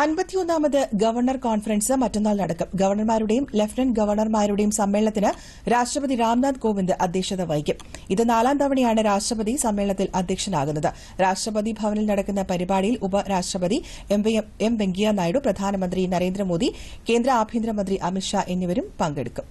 അൻപത്തിയൊന്നാമത് governor conference മറ്റന്നാൾ നടക്കും ഗവർണർമാരുടെയും lieutenant ഗവർണർമാരുടെയും സമ്മേളനത്തിന് രാഷ്ട്രപതി രാംനാഥ് കോവിന്ദ് അധ്യക്ഷത വഹിക്കും ഇത് നാലാം തവണയാണ് രാഷ്ട്രപതി സമ്മേളനത്തിൽ അധ്യക്ഷനാകുന്നത് രാഷ്ട്രപതി ഭവനിൽ നടക്കുന്ന പരിപാടിയിൽ ഉപരാഷ്ട്രപതി എം വെങ്കയ്യ നായിഡു പ്രധാനമന്ത്രി നരേന്ദ്രമോദി കേന്ദ്ര ആഭ്യന്തരമന്ത്രി അമിത്ഷാ എന്നിവരും പങ്കെടുക്കും